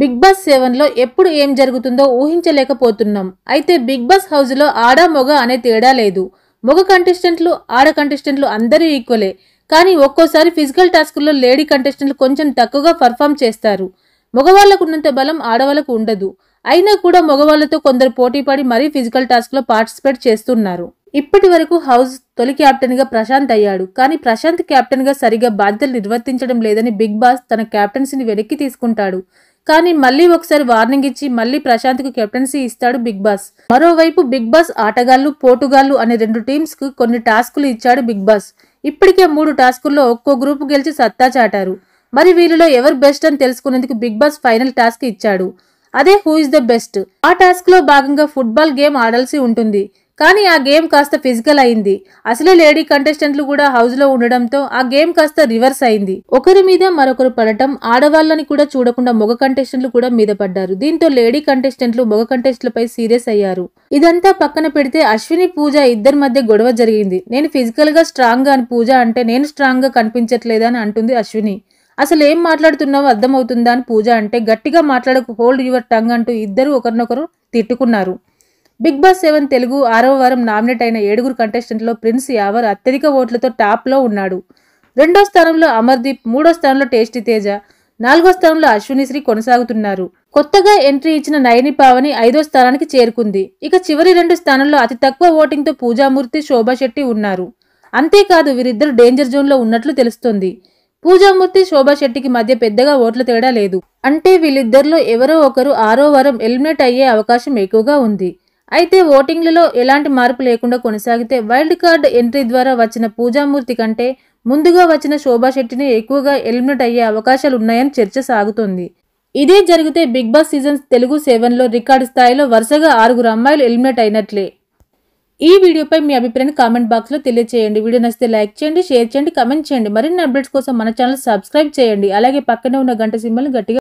big boss సెవెన్లో ఎప్పుడు ఏం జరుగుతుందో ఊహించలేకపోతున్నాం అయితే బిగ్ బాస్ హౌస్లో ఆడ మొగ అనే తేడా లేదు మొగ కంటెస్టెంట్లు ఆడ కంటెస్టెంట్లు అందరూ ఈక్వలే కానీ ఒక్కోసారి ఫిజికల్ టాస్క్లో లేడీ కంటెస్టెంట్లు కొంచెం తక్కువగా పర్ఫామ్ చేస్తారు మగవాళ్లకు ఉన్నంత బలం ఆడవాళ్లకు ఉండదు అయినా కూడా మగవాళ్లతో కొందరు పోటీపడి మరీ ఫిజికల్ టాస్క్లో పార్టిసిపేట్ చేస్తున్నారు ఇప్పటి వరకు హౌస్ తొలి క్యాప్టెన్గా ప్రశాంత్ అయ్యాడు కానీ ప్రశాంత్ కెప్టెన్గా సరిగా బాధ్యతలు నిర్వర్తించడం లేదని బిగ్ బాస్ తన క్యాప్టెన్సీని వెనక్కి తీసుకుంటాడు కానీ మళ్ళీ ఒకసారి వార్నింగ్ ఇచ్చి మళ్ళీ కు కెప్టెన్సీ ఇస్తాడు బిగ్ బాస్ మరోవైపు బిగ్ బాస్ ఆటగాళ్లు పోటుగాళ్లు అనే రెండు టీమ్స్కు కొన్ని టాస్కులు ఇచ్చాడు బిగ్ బాస్ ఇప్పటికే మూడు టాస్కుల్లో ఒక్కో గ్రూప్ గెలిచి సత్తా చాటారు మరి వీరిలో ఎవరు బెస్ట్ అని తెలుసుకునేందుకు బిగ్ బాస్ ఫైనల్ టాస్క్ ఇచ్చాడు అదే హూ ఇస్ ద బెస్ట్ ఆ టాస్క్ లో భాగంగా ఫుట్బాల్ గేమ్ ఆడాల్సి ఉంటుంది కానీ ఆ గేమ్ కాస్త ఫిజికల్ అయింది అసలే లేడీ కంటెస్టెంట్లు కూడా హౌస్ లో ఉండడంతో ఆ గేమ్ కాస్త రివర్స్ అయింది ఒకరి మీద మరొకరు పడటం ఆడవాళ్ళని కూడా చూడకుండా మొగ కంటెస్టెంట్లు కూడా మీద పడ్డారు దీంతో లేడీ కంటెస్టెంట్లు మొగ కంటెస్టెంట్లపై సీరియస్ అయ్యారు ఇదంతా పక్కన పెడితే అశ్విని పూజ ఇద్దరి మధ్య గొడవ జరిగింది నేను ఫిజికల్ గా స్ట్రాంగ్ గా అని పూజ అంటే నేను స్ట్రాంగ్ గా కనిపించట్లేదా అని అంటుంది అశ్విని అసలు ఏం మాట్లాడుతున్నావో అర్థమవుతుందా అని పూజ అంటే గట్టిగా మాట్లాడకు హోల్డ్ యువర్ టంగ్ అంటూ ఇద్దరు ఒకరినొకరు తిట్టుకున్నారు బిగ్ బాస్ సెవెన్ తెలుగు ఆరవ వారం నామినేట్ అయిన ఏడుగురు కంటెస్టెంట్లో ప్రిన్స్ యావర్ అత్యధిక ఓట్లతో టాప్లో ఉన్నాడు రెండో స్థానంలో అమర్దీప్ మూడో స్థానంలో టేస్టీ తేజ నాలుగో స్థానంలో అశ్వినిశ్రీ కొనసాగుతున్నారు కొత్తగా ఎంట్రీ ఇచ్చిన నయని పావని ఐదో స్థానానికి చేరుకుంది ఇక చివరి రెండు స్థానంలో అతి తక్కువ ఓటింగ్తో పూజామూర్తి శోభా శెట్టి ఉన్నారు అంతేకాదు వీరిద్దరు డేంజర్ జోన్లో ఉన్నట్లు తెలుస్తోంది పూజామూర్తి శోభా శెట్టికి మధ్య పెద్దగా ఓట్ల తేడా లేదు అంటే వీళ్ళిద్దరిలో ఎవరో ఒకరు ఆరో వారం ఎలిమినేట్ అయ్యే అవకాశం ఎక్కువగా ఉంది అయితే ఓటింగ్లలో ఎలాంటి మార్పు లేకుండా కొనసాగితే వైల్డ్ కార్డ్ ఎంట్రీ ద్వారా వచ్చిన పూజామూర్తి కంటే ముందుగా వచ్చిన శోభాశెట్టిని ఎక్కువగా ఎలిమినేట్ అయ్యే అవకాశాలు ఉన్నాయని చర్చ సాగుతోంది ఇదే జరిగితే బిగ్ బాస్ సీజన్స్ తెలుగు సెవెన్లో రికార్డు స్థాయిలో వరుసగా ఆరుగురు అమ్మాయిలు ఎలిమినేట్ అయినట్లే ఈ వీడియోపై మీ అభిప్రాయాన్ని కామెంట్ బాక్స్లో తెలియజేయండి వీడియో నచ్చితే లైక్ చేయండి షేర్ చేయండి కమెంట్ చేయండి మరిన్ని అప్డేట్స్ కోసం మన ఛానల్ సబ్స్క్రైబ్ చేయండి అలాగే పక్కనే ఉన్న గంట సింబల్ని గట్టిగా